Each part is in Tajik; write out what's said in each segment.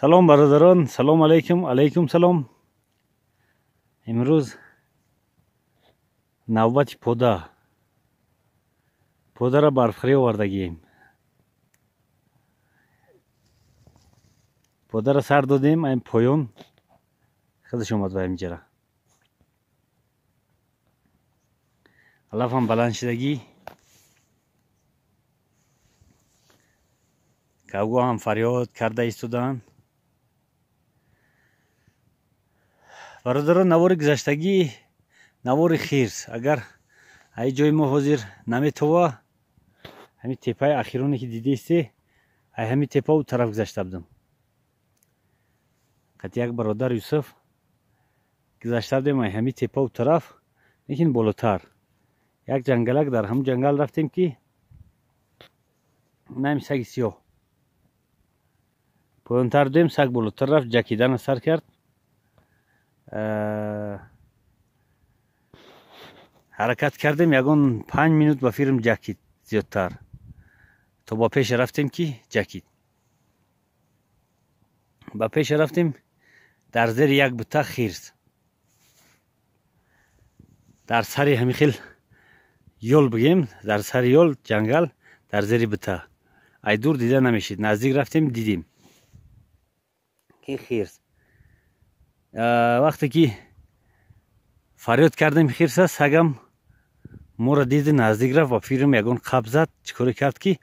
سلام برادران. سلام علیکم. علیکم سلام. امروز نوبت پودا پودا را برفقه واردگیم. پودا را سر دادیم. این پایان خودش اومد باید اینجا را حالا فهم بلند هم فریاد کرده است бародарон навори гузаштагӣ навори хирс агар аи ҷои мо ҳозир наметова ҳамин теппаи ахироне ки дидесте ай ҳамин теппа у тараф гузашта будам қати як бародар юсуф гузашта будем ай ҳамин теппа у тараф лекин болотар як ҷангалак дар ҳамн ҷангал рафтем ки наим саги сиёҳ поёнтар будем саг болотар рафт ҷакидана сар кард Э, ҳаракат кардем ягон пан минут ба фирм ҷакид зиёдтар то ба пеш рафтем ки ҷакид ба пеш рафтем дар зери як бута хирс дар сари ҳамихел ёл бигем дар сари ёл ҷангал дар зери бута ай дур дида намешид наздик рафтем дидем ки хирс вақте ки фарёд кардем хирса сагам мора диди наздик рафт ва фирм ягон қаб зад чӣ коре кард ки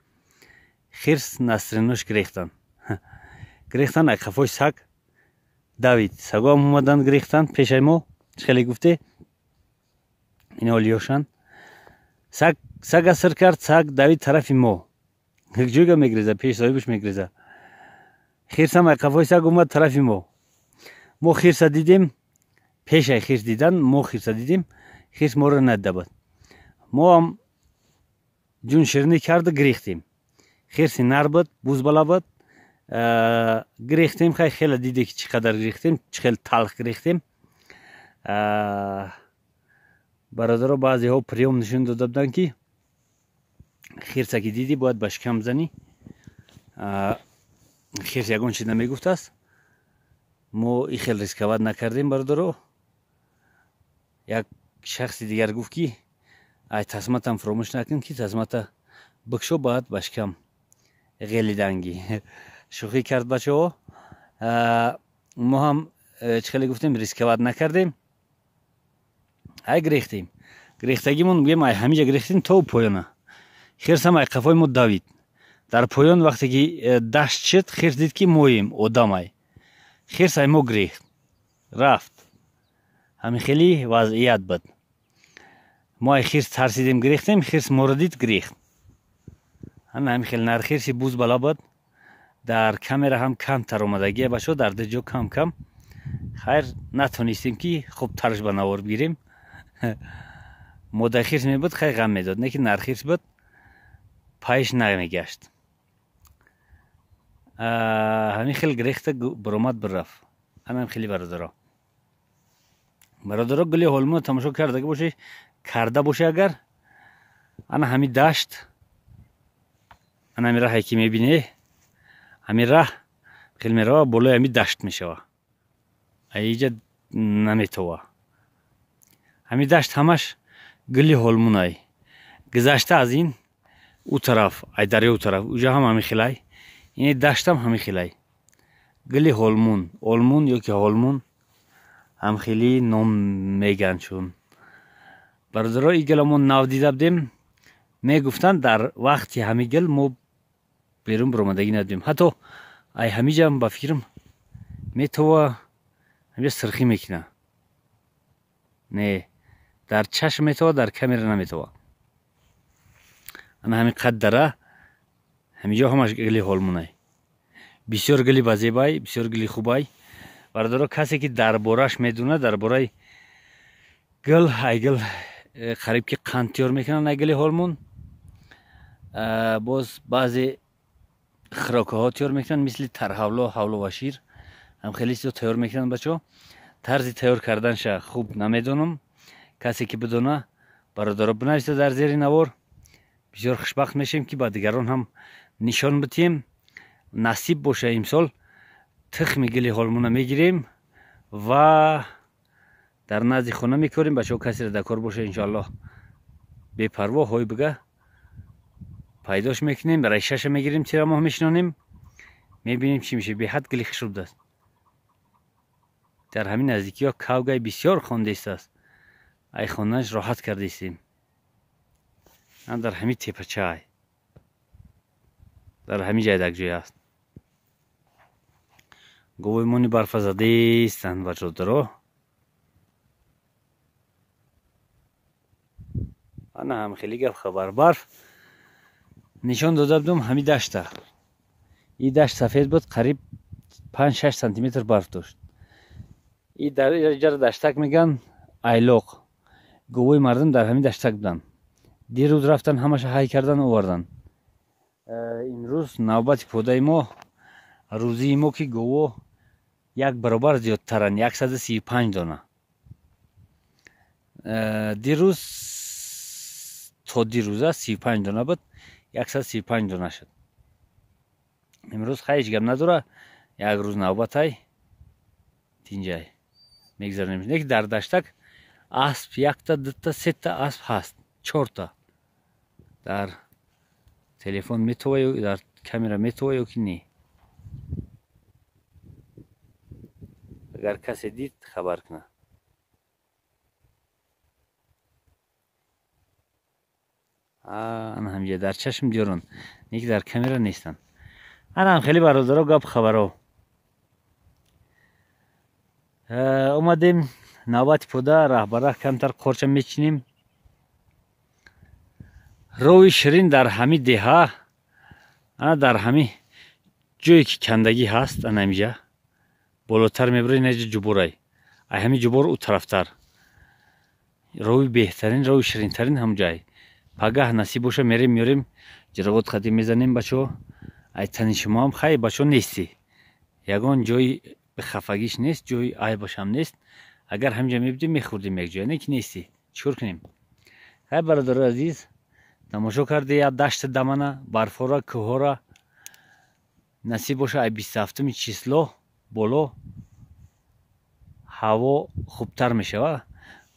хирс настринош гирехтан гирехтан ай хафои саг давид сагоам омаданд гирехтанд пешай мо чихеле гуфте ин олиёшанд саг саг аср кард саг давид тарафи мо ҷойга мегиреза пеш соҳибаш мегиреза хирсам ай хафои саг омад тарафи мо мо хирса дидем пешай хирс дидан мо хирса дидем хирс моро надабад моам ҷун ширинӣ карда гирехтем хирси нар буд бузбала буд э, гирехтем хай хеле диде ки чӣ қадар гирехтем чӣ хел талх гирехтем э, бародаро баъзеҳо приём нишон дода буданд ки хирсаки дидӣ бояд ба шикам занӣ э, хирс ягон чиз намегуфтааст мо и хел рисковат накардем бародаро як шахси дигар гуфт ки ай тасматам фаромӯш накун ки тасмата бикшо бад ба шикам ғелиданги шӯхӣ кард бачаҳо мо ҳам э, чӣ хеле гуфтем рисковат накардем ай грехтем грехтагимон гӯем ай ҳамия грехтем то поёна хирсам ай қафои мо давид дар поён вақте ки э, дашт шид хирс дид ки моем одамай хирсай мо гирифт рафт ҳамин хели вазъият буд мо ай хирс тарсидем гирехтем хирс моро дид гирехт ан ҳамин хел нар хирси буз бала буд дар камера ҳам кам таромадагия ба шо дар де ҷо кам кам хайр натонистем ки хуб тарш ба навор бигирем модахирс мебуд хай ғам медод неки нархирс буд пайш намегашт همین خیلی گریخته برامات برف. همین خیلی برادرها برادرها گلی هلمو تماشا کرده که باشه کرده باشه اگر انا همین دشت انا همین راه که میبینی همین راه خیلی میره بالای همین دشت و اینجا نمیتوه همین دشت همش گلی هلمون های گذشته از این او طرف ای دریا او طرف اوجا هم همین خیلی яъне даштам ҳамихилай гили ҳолмун олмун ёки ҳолмун ҳамхили ном меган чун бародаро и гила мо навдида будем мегуфтанд дар вақти ҳами гил мо берун биромадагӣ надидем ҳатто ай ҳамиҷам ба фикрм метава ҳамиҷа сирхӣ мекина не дар чашм метава дар камера наметава ана ҳамин қаддара ҳамиҷо ҳамаш гили ҳол мунай бисёр гили ба зебай бисёр гили хубай бародаро касе ки дар борааш медонад дар бораи гил айгил э, қариб ки қанд тёр мекунанд айгили ҳолмун э, боз баъзе хӯрокаҳо тёр мекунанд мисли тарҳавло ҳавло ва шир ҳам хеле чизо тайёр мекунанд бачо тарзи тайёр карданша хуб намедонам касе ки бидона бародаро бинависа дар зери навор бисёр хушбахт мешавем ки ба дигарон ҳам نشان بتیم نصیب باشه امسال تخم گلی هلمونه میگیریم و در نزدیک خونه میکوریم بچه ها کسی را دکار باشه انشالله پروه های بگه پیداش میکنیم برای شش میگیریم چرا ماه میشنانیم میبینیم چی میشه به حد گلی خشب دست در همین نزدیکی ها کوگای بسیار خونده است ای خوندنش راحت کرده من در همین تپچه های дар ҳамин ҷай дак ҷоя аст гувоимони барфа задаистанд ба ҷодаро ана ҳам хеле гап хабар барф нишон дода будам ҳами дашта и дашт сафед буд қариб панҷ шаш сантиметр барф дошт и дарҷара даштак меган айлоқ гувои мардам дар ҳамин даштак буданд дирӯз рафтан ҳамаша ҳай кардан овардан Э, имрӯз навбати подаи мо рӯзии мо ки говҳо як баробар зиёдтаранд 135 дона э, дирӯз то дирӯза 35 дона буд 135 дона шуд имрӯз хаич гап надора як рӯз навбатай тинҷай мегзаронем не ки дар даштак асп якта дутта сетта асп ҳаст чорта дар телефон метавоё дар камера метавоё ки не агар касе дид хабар куна ана ҳамҷо дар чашм дёрон не ки дар камера нестанд анам хеле бародаро гап хабаро э, омадем навбати пода раҳбара камтар қорча мечинем рови ширин дар ҳами деҳа ана дар ҳами ҷое ки кандагӣ ҳаст анамиҷа болотар мебурӣ наҷа ҷубурай ай ҳами ҷубур ӯ тарафтар рови беҳтарин рови ширинтарин ҳамҷай пагаҳ насиб боша мерем миёрем ҷироғот қадим мезанем бачо ай тани шумоам хай бачо нести ягон ҷои бехафагиш нест ҷои айбашам нест агар ҳамҷа мебудем мехӯрдем якҷоя не ки нести чикор кунем ҳай бародару азиз نموشو کرده یا دشت دمنه، برفورا کهورا نصیب باشه ای بیست هفتمی چیسلو بلو هوا خوبتر میشه و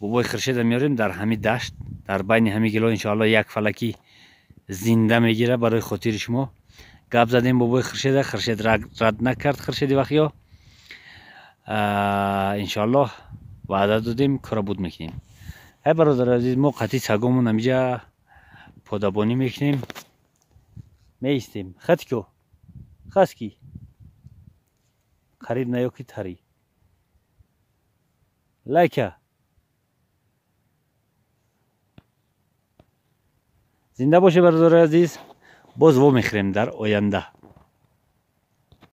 بابای خرشه میاریم در همی دشت در بین همی گلو انشاءالله یک فلکی زنده میگیره برای خطیر شما گب زدیم بابای خرشه در رد نکرد خرشه دی وقتی انشالله انشاءالله وعده دادیم کرا بود میکنیم ای برادر عزیز ما قطی سگامون همیجا پودابونی میشنیم، میکنیم میستیم خط کو خاص کی خرید نیو کی تری لایکا زنده باشه برادر عزیز باز و میخریم در آینده